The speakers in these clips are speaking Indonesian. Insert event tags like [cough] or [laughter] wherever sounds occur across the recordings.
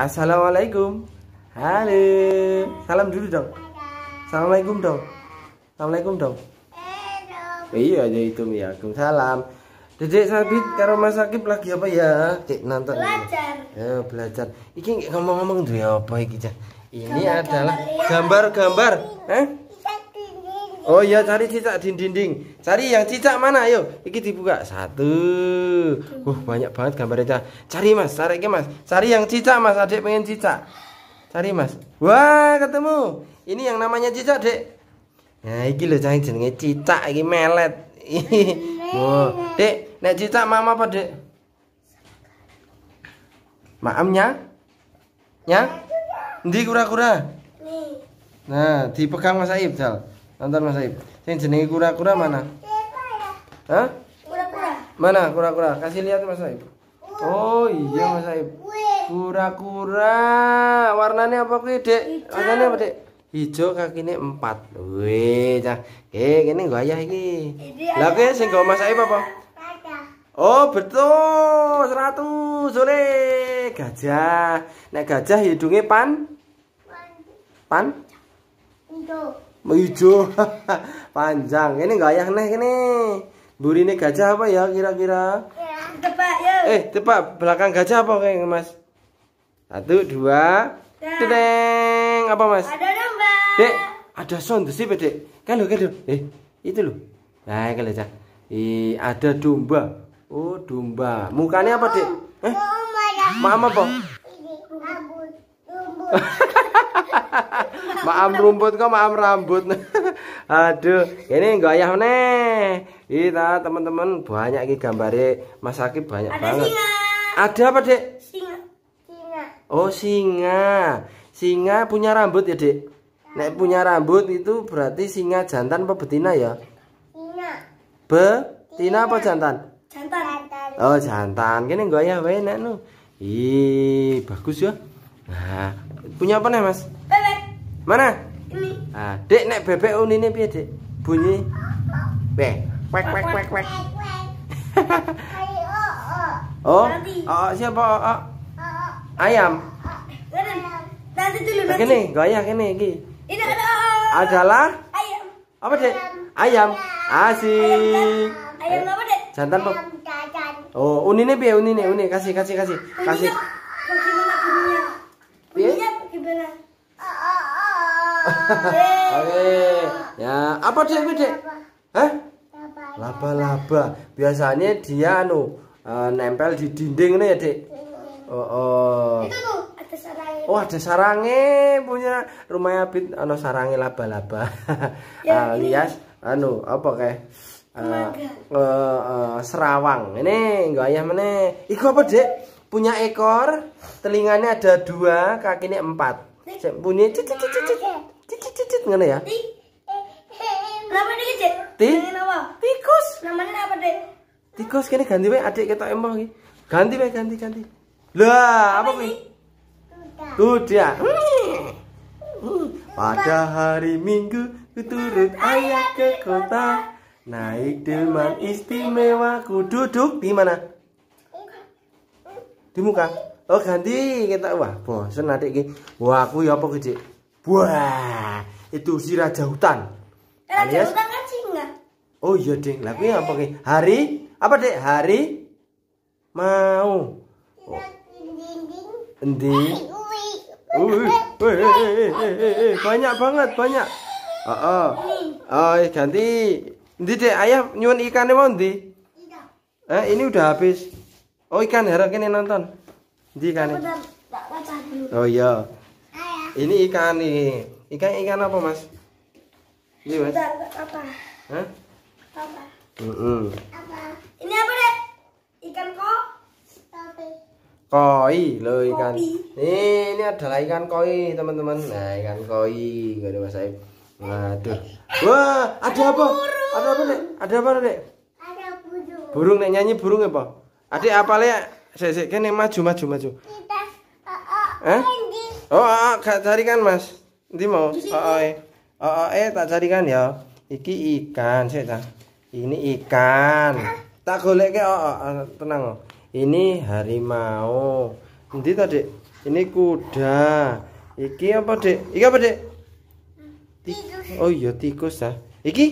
Assalamualaikum. Halo. Salam dulu dong. Assalamualaikum dong. Assalamualaikum dong. Iya, aja itu ya. Salam. Dedek Sabit karo Mas Akib lagi apa ya? Cek nonton. Belajar. Ya, belajar. Iki ngomong-ngomong ya apa ini Cak? Ini adalah gambar-gambar, eh? Oh iya cari cicak di dinding. Cari yang cicak mana ayo. Iki dibuka. Satu. Uh banyak banget gambarnya. Cari Mas, cari iki Mas. Cari yang cicak Mas, Adik pengen cicak. Cari Mas. Wah, ketemu. Ini yang namanya cicak, Dek. Nah, iki lho cah jenenge cicak iki melet. [laughs] Wah, Dek, nek cicak mama apa, Dek? Maamnya? Ya? Ndi kura-kura? Nah, dipegang Mas Aib, Dal. nonton Mas Aib. Yang jenenge kura-kura mana? Hah? Kura-kura. Mana kura-kura? Kasih lihat Mas Aib. Oh iya Mas Aib. Kura-kura. Warnanya apa kuwi, Dek? Warnanya apa, Dek? Hijau kakine 4. Wih, cah. Eh, kene nggo ayah iki. Lah kuwi sing nggo Mas Aib apa? Oh betul, 100 sore gajah. Nek gajah hidungnya pan, pan, pan, hijau [laughs] panjang ini nggak ayah nih ini burine gajah apa ya kira-kira ya, tepat ya eh tepat belakang gajah apa kayak mas satu dua ya. tedeng apa mas ada domba dek ada sound sih kan kalau kalau eh itu loh nah kalau aja Ih, ada domba oh domba mukanya apa dek eh ya. mama apa [laughs] maam rumput kok maam rambut [laughs] aduh ini enggak ayah nih kita teman-teman banyak ini gambarnya e. mas Akib banyak ada banget singa. ada apa dek singa. singa oh singa singa punya rambut ya dek nek punya rambut itu berarti singa jantan apa betina ya singa betina apa jantan jantan oh jantan Gini enggak ayah enak ih bagus ya nah punya apa nih mas eh, Mana? Ini. Ah, Dek nek bebek unine piye, Dek? Bunyi. Be. Kwek kwek kwek kwek. [laughs] oh, oh, siapa? Oh, Ayam. Nanti dulu nanti. Kene, goyah iki. Ini ada adalah ayam. Apa, Dek? Ayam. Asik. Ayam apa, Dek? Jantan, Pak. Oh, unine piye unine? Unine kasih kasih kasih. Kasih. Oke. Ya, apa dek bu dek? Hah? Laba-laba. Biasanya dia anu e, nempel di dinding nih ya dek. Oh, oh. ada sarangnya. Oh ada sarangnya punya rumahnya Abid ano sarangnya laba-laba. [laughs] ya, Alias eh, anu apa kayak? Uh, uh, uh, serawang ini enggak ayah mana iku apa dek punya ekor telinganya ada dua kakinya empat bunyi cicit cicit ngene ya? Namanya iki, Dek. Ti? Tikus. Namanya apa, Dek? Tikus kene ganti wae adik ketok empo iki. Ganti wae ganti ganti. Lah, apa kuwi? dia hmm. Pada hari Minggu turut ayah ke kota naik delman istimewa ku duduk di mana? Di muka. Oh ganti kita wah bosen adik iki. Wah aku ya apa kecil? Wah itu si raja hutan. Eh, raja alias, hutan kan singa. Oh iya ding, lah kuwi apa nih? Hari apa dek? Hari mau. Oh. Endi? banyak banget, banyak. Oh, Oh, oh ganti. Endi dek ayah nyuwun ikannya mau endi? Iya. Eh, ini udah habis. Oh, ikan harap Kini nonton. Endi ikannya? Oh iya. Ini ikan nih ikan ikan apa mas ini iya, mas apa Hah? apa mm -mm. apa ini apa dek? ikan koi. koi loh ikan ini, eh, ini adalah ikan koi teman-teman nah ikan koi gak ada mas Aib waduh wah ada apa ada apa dek? ada apa dek? ada burung burung nek nyanyi burung apa adik apa lek sik sik kene maju maju maju Kita, oh, oh, eh? eh oh, ah. ah gak cari kan mas Di mau? Oh, oh, oh, eh, tak carikan ya. Iki ikan, cek Ini ikan. Tak golek ke, oh, e. ah, oh, Ini harimau. Nanti tadi, ini kuda. Iki apa dek? Iki apa dek? Tikus. Oh iya tikus ya. Iki?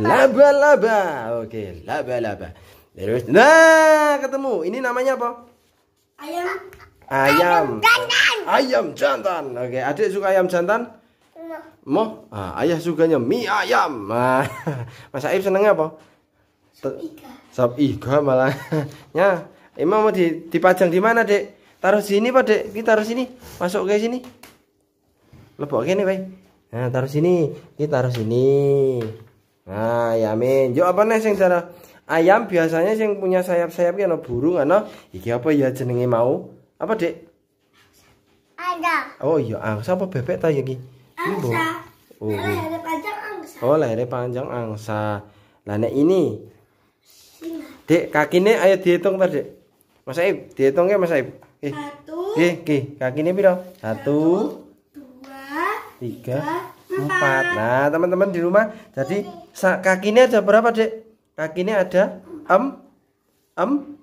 Laba-laba. Oke, laba-laba. Terus, nah ketemu. Ini namanya apa? Ayam. ayam jantan. ayam jantan oke adik suka ayam jantan iya. mau ah, ayah sukanya mie ayam ah. [laughs] mas Aib senengnya apa sab iga malah emang [laughs] ya, mau di, dipajang di mana dek taruh sini pak dek kita taruh sini masuk ke sini lebok ke ini pak nah taruh sini kita taruh sini nah yamin ya, yuk apa nih yang cara ayam biasanya yang punya sayap sayapnya kan burung ano iki apa ya jenenge mau apa, Dek? Ada. Oh iya, angsa apa bebek tadi lagi Angsa. Oh, iya. lehernya panjang angsa. Oh, lehernya panjang angsa. Lah nek ini Dek, kakine ayo dihitung tadi Dek. Mas Aib, dihitungnya Mas Aib. Eh. Satu. Eh, eh, kakine piro? Satu. Dua. Tiga. Empat. Nah, teman-teman di rumah, jadi kakinya ada berapa, Dek? Kakinya ada em em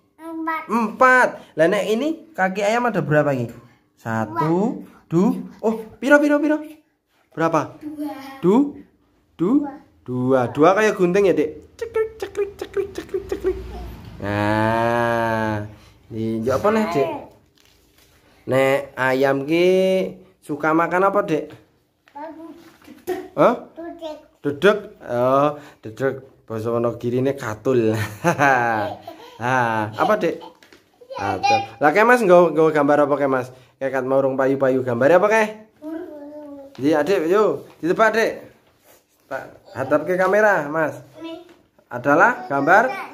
Empat. Empat. Lah ini kaki ayam ada berapa nih? Satu, dua oh, piro piro piro? Berapa? Dua. Du, du, dua. Dua, dua kayak gunting ya, Dek. Cekrik cekrik cekrik cekrik cekrik. Nah, ini apa nih, Dek? Nek ayam ki suka makan apa, Dek? Hah? Dedek. Oh, dedek. Basa ana girine katul. [laughs] ah apa dek Ada. Iya, ah, lah kayak mas nggak nggak gambar apa kayak mas kayak kat mau payu payu gambar apa kayak iya yuk, yo tempat dek tak hadap ke kamera mas adalah gambar Iya,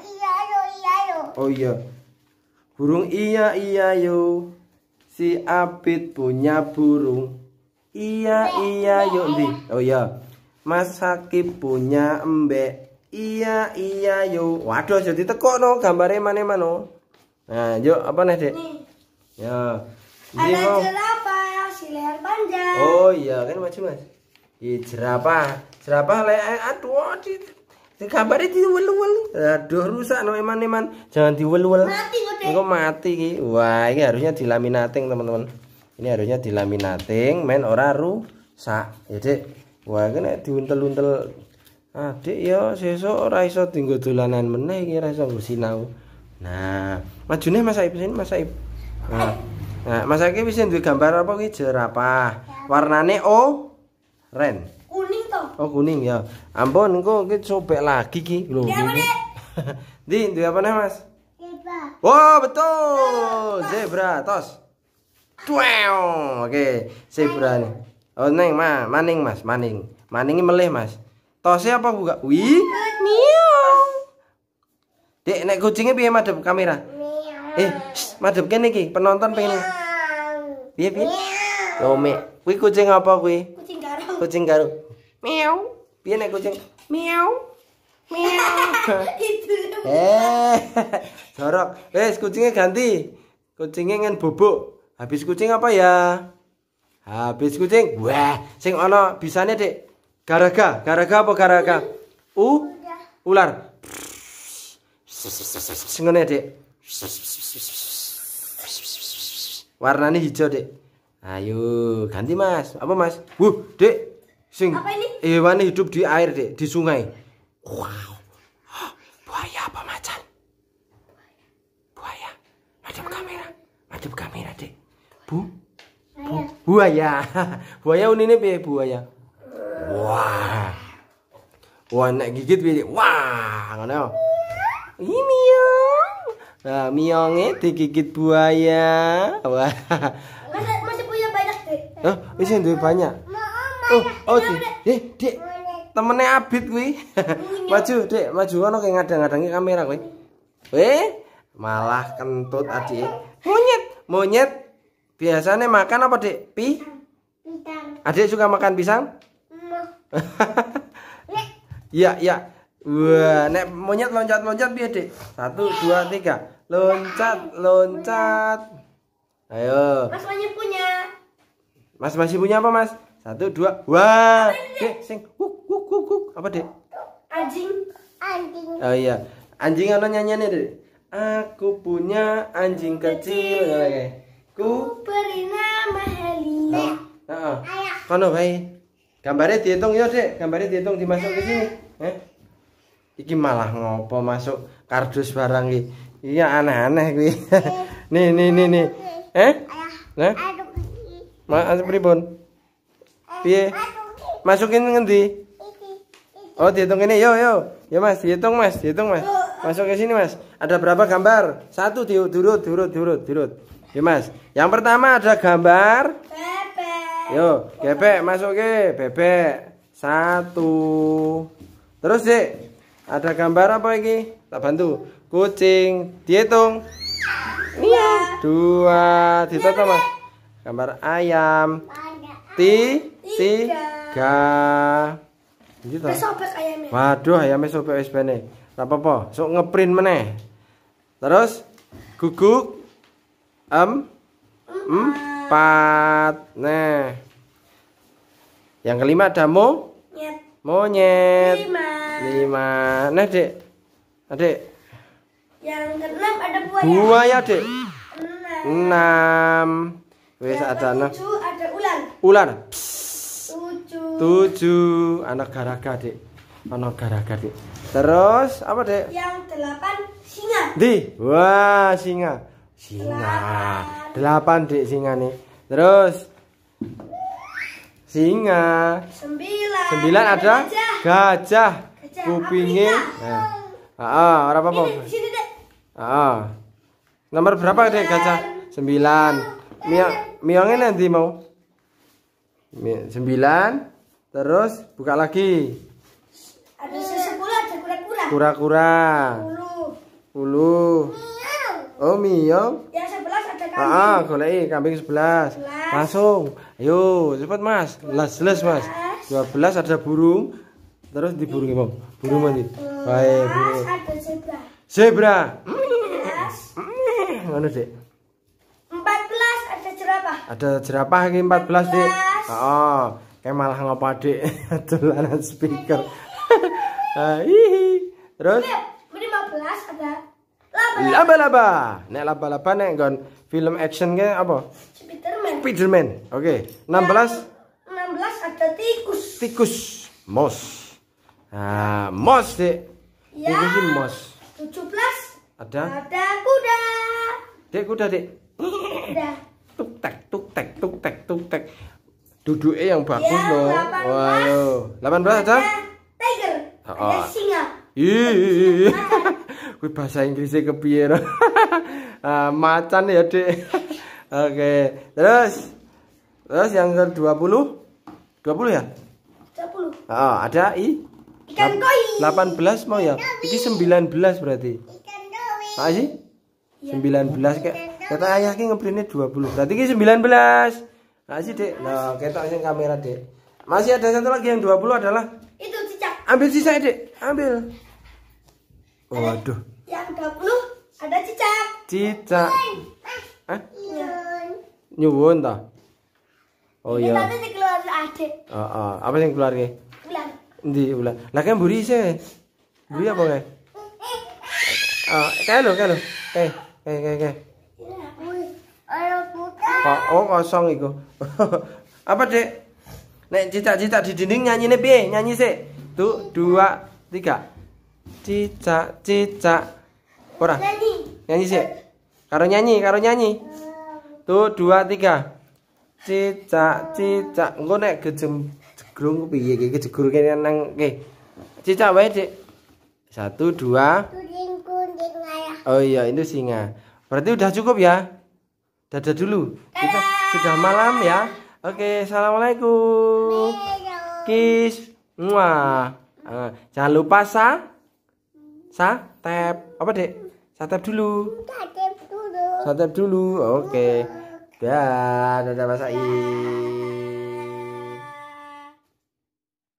iya, iya oh iya burung iya iya yo si abid punya burung iya iya yo di oh iya mas haki punya embek iya iya yo waduh jadi teko no gambarnya mana mana nah yuk apa nih dek ya ada jerapah si leher panjang oh iya kan macam mas Iya jerapah jerapah le eh, aduh di, oh, di gambarnya wul-wul. aduh rusak no eman eman jangan wul-wul. mati kok mati ki wah ini harusnya dilaminating teman-teman ini harusnya dilaminating men ora rusak jadi ya, wah kena kan, diuntel-untel adik ya sesuk ora iso dienggo dolanan meneh iki ora iso nah majune Mas Aib sini Mas nah, nah Mas Aib wis duwe gambar apa iki jerapah warnane o ren kuning oh kuning ya ampun engko iki sobek lagi ki lho di duwe apa nih [laughs] Mas zebra oh betul zebra tos Wow, oke, okay. zebra nih. Oh, neng, ma, maning, mas, maning, maningi melih, mas. Tose apa buka? Wi. Miau. Dek, nek kucingnya biar madep kamera. Miau. Eh, shh, madep kene iki, penonton pengen. Biar biar. Miau. Lome. Wi kucing apa kui? Kucing garuk. Kucing garuk. Miau. Biar nek kucing. Miau. Miau. [laughs] eh, sorok. [laughs] Wes kucingnya ganti. Kucingnya ngen bobok Habis kucing apa ya? Habis kucing. Wah, sing ono bisane, Dek. Garaga, garaga apa garaga? U ular. Sengene, Dek. Warnanya hijau, Dek. Ayo, ganti, Mas. Apa, Mas? Wuh, Dek. Sing apa ini? Hewan hidup di air, Dek, di sungai. Wow. Buaya apa macan? Buaya. Madep kamera. Madep kamera, Dek. Bu. Bu buaya. buaya [laughs] unine buaya? Wah. Wah, nek gigit piye? Wah, ngono. Ini miong. Nah, miongnya digigit buaya. Wah. Masih punya banyak, Dek? Hah? Wis duwe banyak. Oh, oke. Dek. Dek, Temene abit kuwi. maju, Dek, maju ngono kayak ngadang-ngadangi kamera kuwi. Weh, malah kentut adike. Monyet, monyet. Biasanya makan apa, Dek? Pi? Pisang. Adik suka makan pisang? Iya, [laughs] iya. Wah, nek monyet loncat-loncat piye, Dik? Satu, dua, tiga. Loncat, loncat. Ayo. Mas masih punya. Mas masih punya apa, Mas? Satu, dua. Wah. Dik, sing wuk wuk wuk wuk. Apa, Dik? Anjing. Anjing. Oh iya. Anjing ana nyanyiannya, Dik. Aku punya anjing kecil. Ku beri nama Helia. Heeh. Kono bae. Gambarnya dihitung ya, Dek. Gambarnya dihitung dimasuk ke sini. Eh? ini malah ngopo masuk kardus barang ini Iya aneh-aneh ini [laughs] nih, nih, nih, nih. Eh? Nah. Mas anu pripun? Piye? Masukin ngendi? Oh, dihitung ini. Yo, yo. Ya, Mas, dihitung, Mas. Dihitung, Mas. Masuk ke sini, Mas. Ada berapa gambar? Satu, diurut, diurut, diurut, diurut. Ya, Mas. Yang pertama ada gambar Yo, gebek masuk ke bebek. Satu. Terus sih, ada gambar apa lagi? Tak bantu. Kucing, dihitung. Iya. Dua. Ditutup mas. Gambar ayam. Ti, tiga. Gitu. Waduh, ayam sobek SPN. bene. Tak apa-apa, sok ngeprint meneh. Terus guguk em empat nah yang kelima ada mo monyet lima lima nah dek adek, nah, yang keenam ada buaya buaya dek enam, enam. wes ada enam ada ular ular tujuh anak garaga dek anak garaga dek terus apa dek yang delapan singa di wah singa singa Delapan dik singa nih. Terus singa. Sembilan. Sembilan ada gajah. gajah. gajah. Kupingnya. Nah. Ah, orang apa? Ini, Ah. Nomor berapa dek gajah? Sembilan. Miang, miangnya nanti mau. Sembilan. Terus buka lagi. Ada sepuluh kura-kura. Kura-kura. Ulu. Ulu. Oh miau. Ya, Ah, ah goleki kambing 11. Langsung. Ayo, cepet Mas. Les les Mas. 12 ada burung. Terus di burung Burung mandi. Baik, burung. Zebra. Mana, sih? 14 ada jerapah. Ada jerapah iki 14, Dek. Heeh. Kayak malah ngapa, Dik? Dolanan [laughs] speaker. [laughs] Ah, hihi. Terus 15 ada laba-laba nek laba-laba nek gon film action ke apa Spiderman Spiderman oke okay. 16 16 ada tikus tikus mos ah mos dek ya. ini mos 17 ada ada kuda dek kuda dek kuda tuk tek tuk tek tuk tek tuk tek duduknya yang bagus ya, loh Wow, waduh 18 ada tiger ada singa Iya. Gue bahasa Inggrisnya kepiye uh, [laughs] macan ya, Dek. [laughs] Oke. Okay. Terus terus yang ke-20 20 ya? 20. Oh, ah, ada i ikan koi. 18 mau ya? Ini 19 berarti. Ikan koi. Ah sih? 19 iya. kayak kata ki ngeprintnya 20. Berarti ini 19. Ah, nah, sih, Dek. Nah, ketok sing kamera, Dek. Masih ada satu lagi yang 20 adalah itu cicak. Ambil sisa, Dek. Ambil. Waduh. Oh, 30 ada cicak. Cicak. Eh? Iya. Nyuwun ta? Oh iya. Tadi keluar adik. Heeh. Ah, oh, ah. oh. Apa yang keluar iki? Ular. Endi ular? Lah kan buri sih. Buri apa kae? Oh, ah, kae lho, kae lho. Eh, kae kae kae. Oh, oh kosong itu. [laughs] apa, Dek? Nek cicak-cicak di dinding nyanyi piye? Nyanyi sih. Tuh, dua, tiga. Cicak, cicak. Ora. Nyanyi. Nyanyi sih. Karo nyanyi, karo nyanyi. Tuh, dua, tiga. Cicak, cicak. Engko nek gejem jegrung ku piye iki? Kejegrung kene nang nggih. Cicak wae, Dik. Satu, dua. Oh iya, itu singa. Berarti udah cukup ya? Dadah dulu. Kita sudah malam ya. Oke, assalamualaikum. Kiss. Muah. Eh, jangan lupa sa. Sa. Tap. Apa, Dek? Satap dulu. Satap dulu. Satap dulu. Oke. Okay. Iya. Dan dadah masak ini.